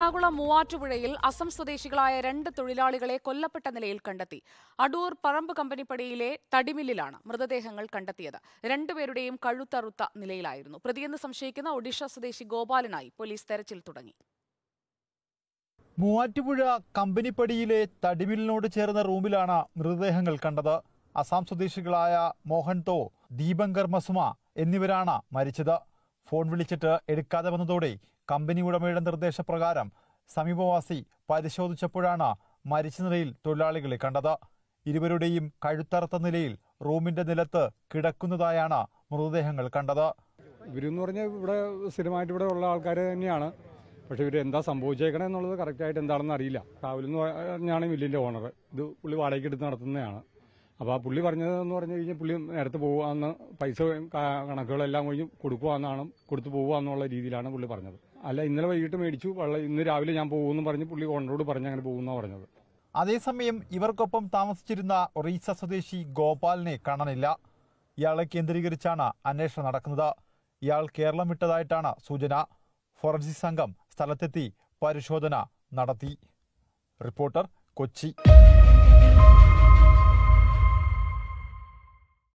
എറണാകുളം മൂവാറ്റുപുഴയിൽ അസം സ്വദേശികളായ രണ്ട് തൊഴിലാളികളെ കൊല്ലപ്പെട്ട നിലയിൽ കണ്ടെത്തി അടൂർ പറമ്പ് കമ്പനിപ്പടിയിലെ തടിമില്ലിലാണ് മൃതദേഹങ്ങൾ കണ്ടെത്തിയത് രണ്ടുപേരുടെയും കഴുത്തറുത്ത നിലയിലായിരുന്നു പ്രതിയെന്ന് സംശയിക്കുന്ന ഒഡീഷ സ്വദേശി ഗോപാലനായി പോലീസ് തെരച്ചിൽ തുടങ്ങി മൂവാറ്റുപുഴ കമ്പനിപ്പടിയിലെ തടിമില്ലിനോട് ചേർന്ന റൂമിലാണ് മൃതദേഹങ്ങൾ കണ്ടത് അസാം സ്വദേശികളായ മോഹൻ തോ ദീപങ്കർ മസുമ എന്നിവരാണ് മരിച്ചത് ഫോൺ വിളിച്ചിട്ട് എടുക്കാതെ വന്നതോടെ കമ്പനി ഉടമയുടെ നിർദ്ദേശപ്രകാരം സമീപവാസി പരിശോധിച്ചപ്പോഴാണ് മരിച്ച നിലയിൽ തൊഴിലാളികളെ കണ്ടത് ഇരുവരുടെയും കഴുത്തറുത്ത നിലയിൽ റൂമിന്റെ നിലത്ത് കിടക്കുന്നതായാണ് മൃതദേഹങ്ങൾ കണ്ടത് ഇവരെന്ന് പറഞ്ഞാൽ ഇവിടെ സ്ഥിരമായിട്ട് ഇവിടെ ഉള്ള ആൾക്കാർ തന്നെയാണ് പക്ഷെ ഇവർ എന്താ സംഭവിച്ചേക്കണം എന്നുള്ളത് കറക്റ്റായിട്ട് എന്താണെന്ന് അറിയില്ല കാവലെന്ന് പറഞ്ഞാണ് മില്ലിൻ്റെ ഓണർ ഇത് പുള്ളി വാടകയ്ക്ക് എടുത്ത് നടത്തുന്നതാണ് അപ്പോൾ ആ പുള്ളി പറഞ്ഞതെന്ന് പറഞ്ഞു കഴിഞ്ഞാൽ പുള്ളി നേരത്തെ പോവാന്ന് പൈസ കണക്കുകളെല്ലാം കഴിഞ്ഞ് കൊടുക്കുവാന്നാണ് കൊടുത്തു പോവാന്നുള്ള രീതിയിലാണ് പുള്ളി പറഞ്ഞത് അല്ല ഇന്നലെ വൈകിട്ട് മേടിച്ചു വെള്ളം ഇന്ന് രാവിലെ ഞാൻ പോകുമെന്ന് പറഞ്ഞ് പുള്ളി ഓണറോട് പറഞ്ഞ് അങ്ങനെ പോകുന്ന പറഞ്ഞത് അതേസമയം ഇവർക്കൊപ്പം താമസിച്ചിരുന്ന ഒറീസ സ്വദേശി ഗോപാലിനെ കാണാനില്ല ഇയാളെ കേന്ദ്രീകരിച്ചാണ് അന്വേഷണം നടക്കുന്നത് ഇയാൾ കേരളം വിട്ടതായിട്ടാണ് സൂചന ഫോറൻസിക് സംഘം സ്ഥലത്തെത്തി പരിശോധന നടത്തി റിപ്പോർട്ടർ കൊച്ചി